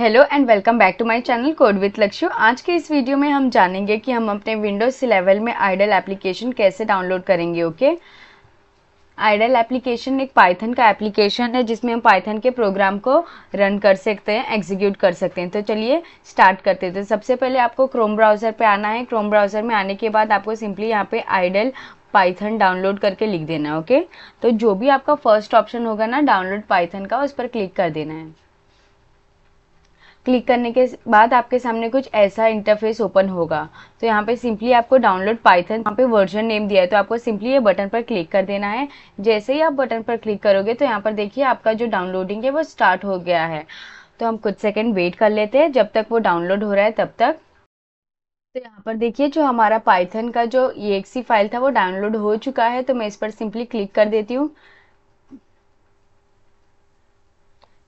hello and welcome back to my channel code with Lakshya आज के इस वीडियो में हम जानेंगे कि हम अपने विंडोज 11 में आइडल एप्लीकेशन कैसे डाउनलोड करेंगे ओके आइडल एप्लीकेशन एक पाइथन का एप्लीकेशन है जिसमें हम पाइथन के प्रोग्राम को रन कर सकते हैं एग्जीक्यूट कर सकते हैं तो चलिए स्टार्ट करते हैं तो सबसे पहले आपको क्रोम ब्राउज़र पर आना है क्रोम ब्राउज़र में आने के बाद आपको सिंपली यहाँ पे आइडल पाइथन डाउनलोड करके लिख देना है ओके तो जो भी आपका फर्स्ट ऑप्शन होगा ना डाउनलोड पाइथन का उस पर क्लिक कर देना है क्लिक करने के बाद आपके सामने कुछ ऐसा इंटरफेस ओपन होगा तो यहाँ पे सिंपली आपको डाउनलोड पाइथन यहाँ पे वर्जन नेम दिया है तो आपको सिंपली ये बटन पर क्लिक कर देना है जैसे ही आप बटन पर क्लिक करोगे तो यहाँ पर देखिए आपका जो डाउनलोडिंग है वो स्टार्ट हो गया है तो हम कुछ सेकेंड वेट कर लेते हैं जब तक वो डाउनलोड हो रहा है तब तक तो यहाँ पर देखिए जो हमारा पाइथन का जो ई फाइल था वो डाउनलोड हो चुका है तो मैं इस पर सिंपली क्लिक कर देती हूँ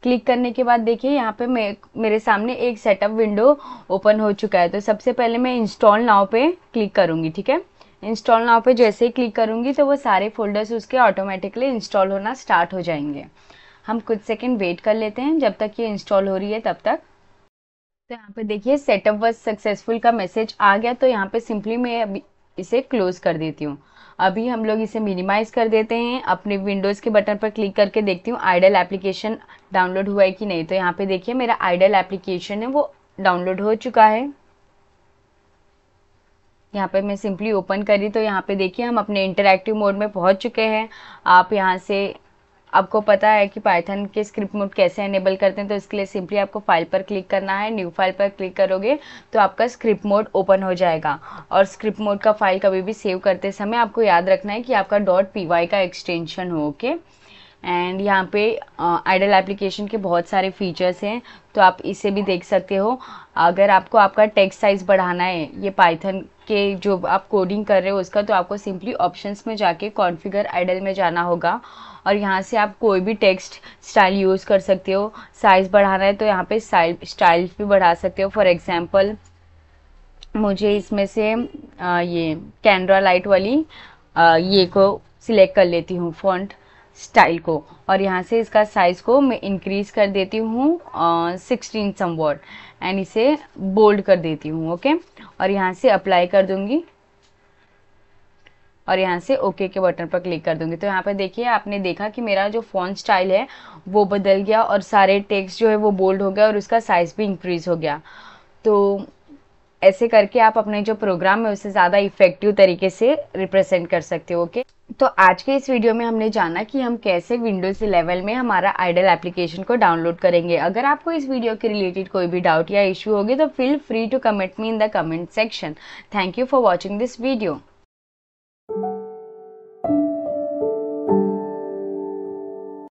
क्लिक करने के बाद देखिए यहाँ पे मे, मेरे सामने एक सेटअप विंडो ओपन हो चुका है तो सबसे पहले मैं इंस्टॉल नाव पे क्लिक करूँगी ठीक है इंस्टॉल नाव पे जैसे ही क्लिक करूँगी तो वो सारे फोल्डर्स उसके ऑटोमेटिकली इंस्टॉल होना स्टार्ट हो जाएंगे हम कुछ सेकेंड वेट कर लेते हैं जब तक ये इंस्टॉल हो रही है तब तक तो यहाँ पे देखिए सेटअप वॉज सक्सेसफुल का मैसेज आ गया तो यहाँ पे सिंपली मैं इसे क्लोज़ कर देती हूँ अभी हम लोग इसे मिनिमाइज कर देते हैं अपने विंडोज़ के बटन पर क्लिक करके देखती हूँ आइडल एप्लीकेशन डाउनलोड हुआ है कि नहीं तो यहाँ पे देखिए मेरा आइडल एप्लीकेशन है वो डाउनलोड हो चुका है यहाँ पे मैं सिंपली ओपन करी तो यहाँ पे देखिए हम अपने इंटरेक्टिव मोड में पहुँच चुके हैं आप यहाँ से आपको पता है कि पाइथन के स्क्रिप्ट मोड कैसे इनेबल करते हैं तो इसके लिए सिंपली आपको फाइल पर क्लिक करना है न्यू फाइल पर क्लिक करोगे तो आपका स्क्रिप्ट मोड ओपन हो जाएगा और स्क्रिप्ट मोड का फाइल कभी भी सेव करते समय आपको याद रखना है कि आपका डॉट पी का एक्सटेंशन हो ओके एंड यहाँ पे आइडल एप्लीकेशन के बहुत सारे फीचर्स हैं तो आप इसे भी देख सकते हो अगर आपको आपका टेक्स्ट साइज़ बढ़ाना है ये पाइथन के जो आप कोडिंग कर रहे हो उसका तो आपको सिंपली ऑप्शंस में जाके कॉन्फ़िगर आइडल में जाना होगा और यहाँ से आप कोई भी टेक्स्ट स्टाइल यूज़ कर सकते हो साइज़ बढ़ाना है तो यहाँ पे साइज स्टाइल भी बढ़ा सकते हो फॉर एग्ज़ाम्पल मुझे इसमें से आ, ये कैनरा लाइट वाली आ, ये को सिलेक्ट कर लेती हूँ फॉन्ट स्टाइल को और यहाँ से इसका साइज़ को मैं इंक्रीज़ कर देती हूँ सिक्सटीन वर्ड एंड इसे बोल्ड कर देती हूँ ओके और यहाँ से अप्लाई कर दूँगी और यहाँ से ओके के बटन पर क्लिक कर दूंगी तो यहाँ पर देखिए आपने देखा कि मेरा जो फ़ोन स्टाइल है वो बदल गया और सारे टेक्स्ट जो है वो बोल्ड हो गया और उसका साइज़ भी इंक्रीज़ हो गया तो ऐसे करके आप अपने जो प्रोग्राम है उसे ज़्यादा इफ़ेक्टिव तरीके से रिप्रेजेंट कर सकते हो ओके तो आज के इस वीडियो में हमने जाना कि हम कैसे विंडोज़ इलेवन में हमारा आइडल एप्लीकेशन को डाउनलोड करेंगे अगर आपको इस वीडियो के रिलेटेड कोई भी डाउट या इश्यू होगी तो feel free to comment me in the comment section thank you for watching this video